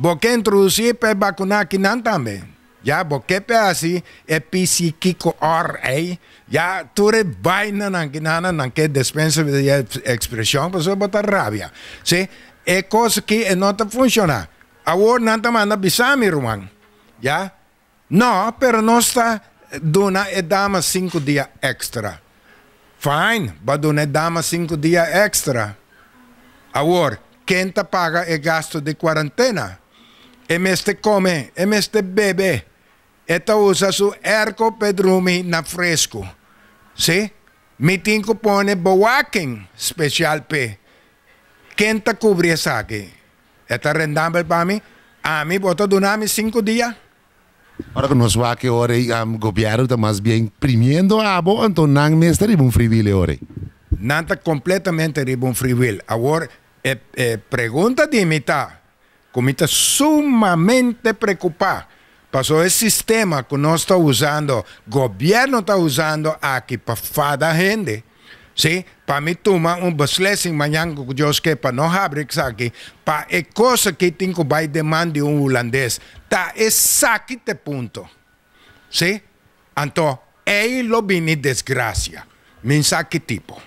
Porque introduzir para vacunar aqui não também. Já, porque para assim, é psíquico or, ei. Já, tu vai na nanquinana, nanque dispensa a expressão, para você botar rabia. Sim? É coisa que não está funcionando. Agora não está mandando avisar, meu irmão. Já? Não, mas não está dando e dama cinco dias extra. Fine, vai dar dama cinco dias extra. Agora, quem está paga o gasto de quarentena? este come, este bebe, esta usa su arco pedrumi na fresco. ¿Sí? Mi tinko pone bowaken especial P. Quenta esa aquí? Esta rendamba para mí. A mí voto dunami cinco días. Ahora que nos va que ahora el gobierno está más bien imprimiendo a vos, entonces no me está un frivile ahora. No está completamente un frivile. Ahora, eh, eh, pregunta de Comita sumamente preocupado. Passou esse sistema que nós estamos usando, o governo está usando aqui para fada gente. Sim? Para mim, tomar um blessing amanhã, que Deus quer, para não abrir isso aqui. Para é coisa que tem que vai demandar um holandês. está exatamente saquete ponto. Sim? Então, é vini desgraça. Mensa que tipo?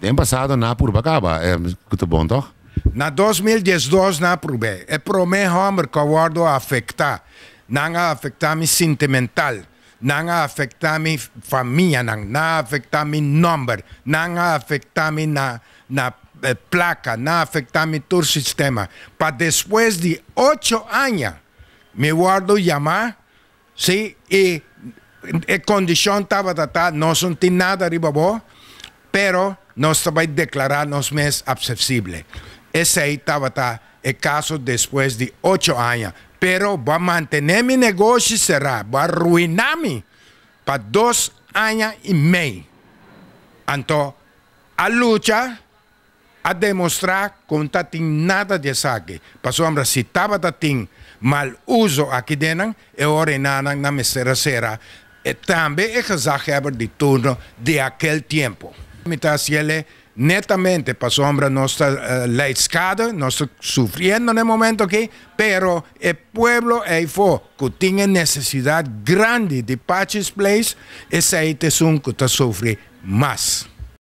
Tem passado na Purbacaba, é eh, muito bom, toch? Tá? Na 2012 na probé. E pro me que guardo afecta. Nanga afecta mi sentimental. Nanga afecta mi familia. Na afecta mi nombre Nanga afecta mi na, na eh, placa. Na afecta mi tour sistema. Para después de ocho años me guardo llamar. Sí, y la eh, condición estaba, no sentí nada arriba vos, pero no estaba declararnos meses accesible ese Itabata el caso después de ocho años. Pero va a mantener mi negocio será, va a arruinarme para dos años y medio. Entonces, a lucha, a demostrar que tengo nada de saque. Pasó hombre, si estaba mal uso aquí denan, e ordenan na mesera será. E eh, también el de turno de aquel tiempo. Mientras netamente sombra nuestra uh, la escada, sufriendo en el momento aquí, pero el pueblo fue, que tiene necesidad grande de Patches Place, ese es un que está sufre más.